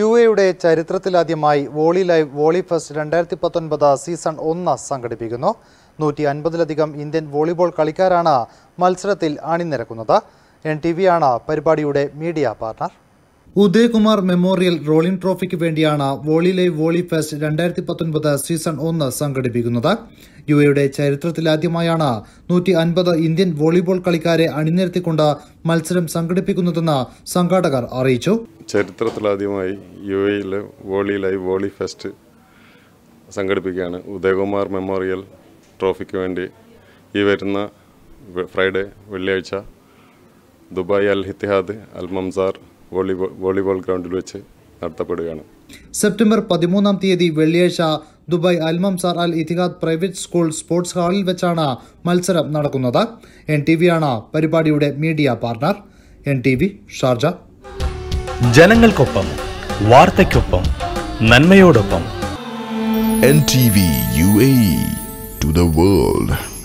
U എയുടെ ചരിത്രത്തിലാദ്യമായി volley live volley fest രണ്ടായിരത്തി പത്തൊൻപത് സീസൺ ഒന്ന് സംഘടിപ്പിക്കുന്നു നൂറ്റി അൻപതിലധികം ഇന്ത്യൻ വോളിബോൾ കളിക്കാരാണ് മത്സരത്തിൽ അണിനിരക്കുന്നത് എൻ ടി ആണ് പരിപാടിയുടെ media partner Udayakumar memorial rolling ട്രോഫിക്ക് വേണ്ടിയാണ് വോളി ലൈവ് വോളി ഫെസ്റ്റ് രണ്ടായിരത്തി പത്തൊൻപത് സീസൺ ഒന്ന് സംഘടിപ്പിക്കുന്നത് യു എയുടെ ചരിത്രത്തിലാദ്യമായാണ് നൂറ്റി അൻപത് ഇന്ത്യൻ വോളിബോൾ കളിക്കാരെ അണിനിരത്തിക്കൊണ്ട് മത്സരം സംഘടിപ്പിക്കുന്നതെന്ന് സംഘാടകർ അറിയിച്ചു ചരിത്രത്തിലാദ്യമായി യു എയിലെ വോളി ലൈവ് വോളി ഫെസ്റ്റ് സംഘടിപ്പിക്കുകയാണ് ഉദയകുമാർ മെമ്മോറിയൽ ട്രോഫിക്ക് വേണ്ടി ഈ വരുന്ന ഫ്രൈഡേ വെള്ളിയാഴ്ച Dubai Al Ittihad Al Mamzar volleyball volleyball ഗ്രൗണ്ടിൽ വെച്ച് നടത്തപ്പെടുകയാണ് സെപ്റ്റംബർ പതിമൂന്നാം തീയതി വെള്ളിയാഴ്ച Dubai Al Mamzar Al Ittihad private school sports ഹാളിൽ വെച്ചാണ് മത്സരം നടക്കുന്നത് എൻ ടി ആണ് പരിപാടിയുടെ media partner N T V Sharjah ജനങ്ങൾക്കൊപ്പം വാർത്തയ്ക്കൊപ്പം നന്മയോടൊപ്പം N T V U A to the world